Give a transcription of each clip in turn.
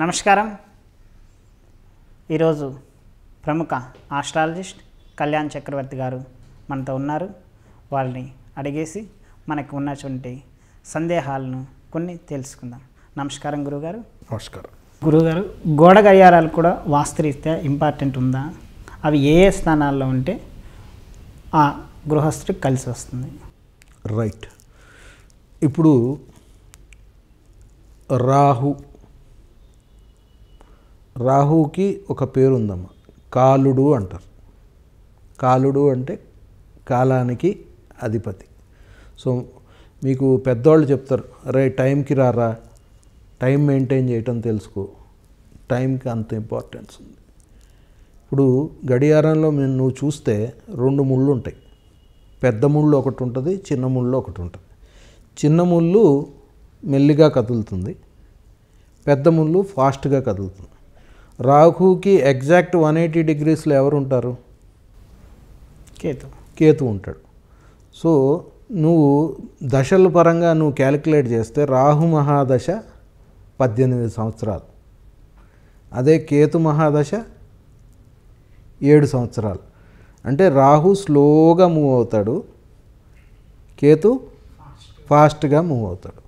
నమస్కారం ఈరోజు ప్రముఖ ఆస్ట్రాలజిస్ట్ కళ్యాణ్ చక్రవర్తి గారు మనతో ఉన్నారు వాళ్ళని అడిగేసి మనకు ఉన్నటువంటి సందేహాలను కొన్ని తెలుసుకుందాం నమస్కారం గురుగారు నమస్కారం గురుగారు గోడ గడియారాలు కూడా వాస్తురీత్యా ఇంపార్టెంట్ ఉందా అవి ఏ ఏ స్థానాల్లో ఉంటే ఆ గృహస్థుడికి కలిసి వస్తుంది రైట్ ఇప్పుడు రాహు రాహుకి ఒక పేరు ఉందమ్మ కాలుడు అంటారు కాలుడు అంటే కాలానికి అధిపతి సో మీకు పెద్దవాళ్ళు చెప్తారు రే టైంకి రారా టైం మెయింటైన్ చేయటం తెలుసుకో టైంకి అంత ఇంపార్టెన్స్ ఉంది ఇప్పుడు గడియారంలో మేము నువ్వు చూస్తే రెండు ముళ్ళు ఉంటాయి పెద్ద ముళ్ళు ఒకటి ఉంటుంది చిన్న ముళ్ళు ఒకటి ఉంటుంది చిన్న ముళ్ళు మెల్లిగా కదులుతుంది పెద్ద ముళ్ళు ఫాస్ట్గా కదులుతుంది రాహుకి ఎగ్జాక్ట్ వన్ ఎయిటీ డిగ్రీస్లో ఎవరు ఉంటారు కేతు కేతు ఉంటాడు సో నువ్వు దశల పరంగా నువ్వు క్యాలిక్యులేట్ చేస్తే రాహు మహాదశ పద్దెనిమిది సంవత్సరాలు అదే కేతు మహాదశ ఏడు సంవత్సరాలు అంటే రాహు స్లోగా మూవ్ అవుతాడు కేతు ఫాస్ట్గా మూవ్ అవుతాడు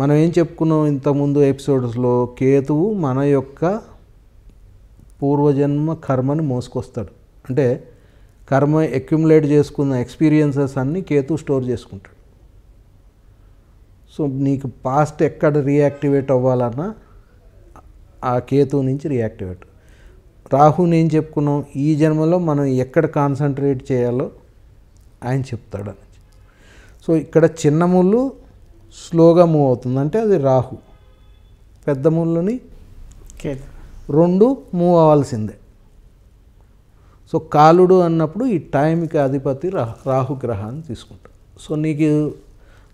మనం ఏం చెప్పుకున్నాం ఇంతకుముందు ఎపిసోడ్స్లో కేతువు మన యొక్క పూర్వజన్మ కర్మని మోసుకొస్తాడు అంటే కర్మ అక్యుములేట్ చేసుకున్న ఎక్స్పీరియన్సెస్ అన్నీ కేతు స్టోర్ చేసుకుంటాడు సో నీకు పాస్ట్ ఎక్కడ రియాక్టివేట్ అవ్వాలన్నా ఆ కేతు నుంచి రియాక్టివేట్ రాహు నేను చెప్పుకున్నాం ఈ జన్మలో మనం ఎక్కడ కాన్సన్ట్రేట్ చేయాలో ఆయన చెప్తాడు అని సో ఇక్కడ చిన్న ముళ్ళు స్లోగా మూవ్ అవుతుంది అంటే అది రాహు పెద్ద ముళ్ళుని కేతు రెండు మూవ్ అవ్వాల్సిందే సో కాలుడు అన్నప్పుడు ఈ టైంకి అధిపతి రాహుగ్రహాన్ని తీసుకుంటాం సో నీకు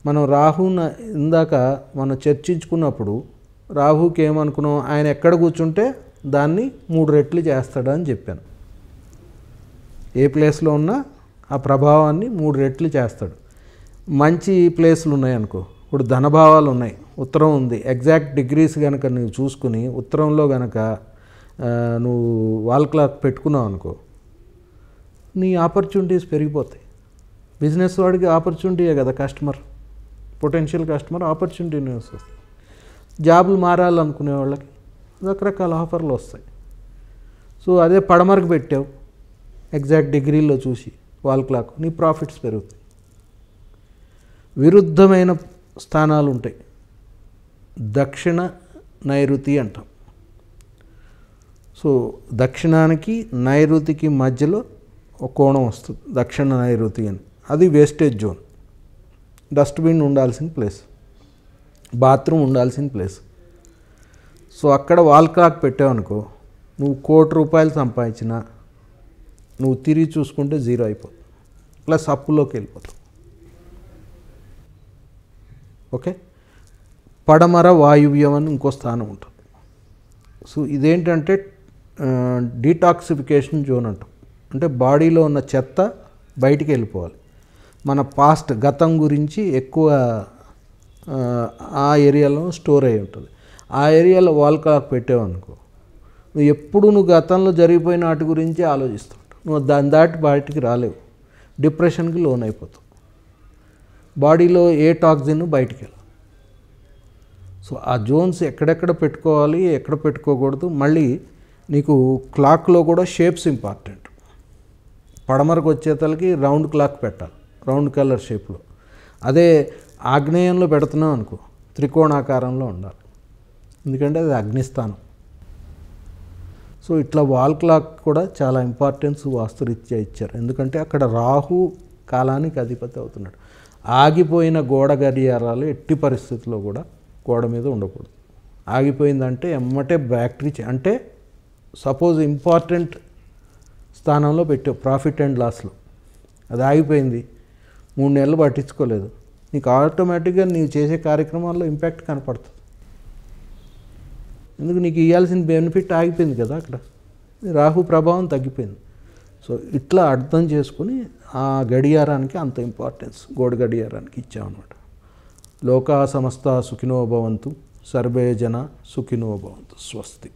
మనం రాహున ఇందాక మనం చర్చించుకున్నప్పుడు రాహుకి ఏమనుకున్నాం ఆయన ఎక్కడ కూర్చుంటే దాన్ని మూడు రెట్లు చేస్తాడని చెప్పాను ఏ ప్లేస్లో ఉన్నా ఆ ప్రభావాన్ని మూడు రెట్లు చేస్తాడు మంచి ప్లేస్లు ఉన్నాయి అనుకో ఇప్పుడు ధనభావాలు ఉన్నాయి ఉత్తరం ఉంది ఎగ్జాక్ట్ డిగ్రీస్ కనుక నువ్వు చూసుకుని ఉత్తరంలో కనుక నువ్వు వాల్ క్లాక్ పెట్టుకున్నావు అనుకో నీ ఆపర్చునిటీస్ పెరిగిపోతాయి బిజినెస్ వాడికి ఆపర్చునిటీయే కదా customer potential customer opportunity news వస్తుంది జాబులు మారాలనుకునే వాళ్ళకి రకరకాల ఆఫర్లు వస్తాయి సో అదే పడమరకు పెట్టావు ఎగ్జాక్ట్ డిగ్రీలో చూసి వాల్ క్లాక్ నీ ప్రాఫిట్స్ పెరుగుతాయి విరుద్ధమైన స్థానాలు ఉంటాయి దక్షిణ నైరుతి అంటాం సో దక్షిణానికి నైరుతికి మధ్యలో ఒక కోణం వస్తుంది దక్షిణ నైరుతి అని అది వేస్టేజ్ జోన్ డస్ట్బిన్ ఉండాల్సిన ప్లేస్ బాత్రూమ్ ఉండాల్సిన ప్లేస్ సో అక్కడ వాల్ క్లాక్ పెట్టావనుకో నువ్వు కోటి రూపాయలు సంపాదించినా నువ్వు తిరిగి చూసుకుంటే జీరో అయిపోతుంది ప్లస్ అప్పులోకి వెళ్ళిపోతావు ఓకే పడమర వాయువ్యం అని ఇంకో స్థానం ఉంటుంది సో ఇదేంటంటే డీటాక్సిఫికేషన్ జోన్ అంటాం అంటే బాడీలో ఉన్న చెత్త బయటికి వెళ్ళిపోవాలి మన పాస్ట్ గతం గురించి ఎక్కువ ఆ ఏరియాలో స్టోర్ అయి ఉంటుంది ఆ ఏరియాలో వాల్ క్లాక్ పెట్టావనుకో నువ్వు ఎప్పుడు నువ్వు గతంలో జరిగిపోయిన వాటి గురించి ఆలోచిస్తుంటావు నువ్వు దాని దాటి బయటికి రాలేవు డిప్రెషన్కి లోన్ అయిపోతావు బాడీలో ఏ టాక్సిన్ బయటికి వెళ్ళవు సో ఆ జోన్స్ ఎక్కడెక్కడ పెట్టుకోవాలి ఎక్కడ పెట్టుకోకూడదు మళ్ళీ నీకు క్లాక్లో కూడా షేప్స్ ఇంపార్టెంట్ పడమరకు వచ్చేతలకి రౌండ్ క్లాక్ పెట్టాలి రౌండ్ కలర్ షేప్లో అదే ఆగ్నేయంలో పెడుతున్నాం అనుకో త్రికోణాకారంలో ఉండాలి ఎందుకంటే అది అగ్నిస్థానం సో ఇట్లా వాల్ క్లాక్ కూడా చాలా ఇంపార్టెన్స్ వాస్తురీత్యా ఇచ్చారు ఎందుకంటే అక్కడ రాహు కాలానికి అధిపతి అవుతున్నాడు ఆగిపోయిన గోడ గడియారాలు ఎట్టి పరిస్థితుల్లో కూడా గోడ మీద ఉండకూడదు ఆగిపోయిందంటే ఎమ్మటే బ్యాక్టరీ అంటే సపోజ్ ఇంపార్టెంట్ స్థానంలో పెట్టావు ప్రాఫిట్ అండ్ లాస్లో అది ఆగిపోయింది మూడు నెలలు పట్టించుకోలేదు నీకు ఆటోమేటిక్గా నీవు చేసే కార్యక్రమాల్లో ఇంపాక్ట్ కనపడుతుంది ఎందుకు నీకు ఇవ్వాల్సిన బెనిఫిట్ ఆగిపోయింది కదా అక్కడ రాహు ప్రభావం తగ్గిపోయింది సో ఇట్లా అర్థం చేసుకుని ఆ గడియారానికి అంత ఇంపార్టెన్స్ గోడ గడియారానికి ఇచ్చామన్నమాట లోకా సమస్త సుఖినోభవంతు సర్వే జన సుఖినోభవంతు స్వస్తి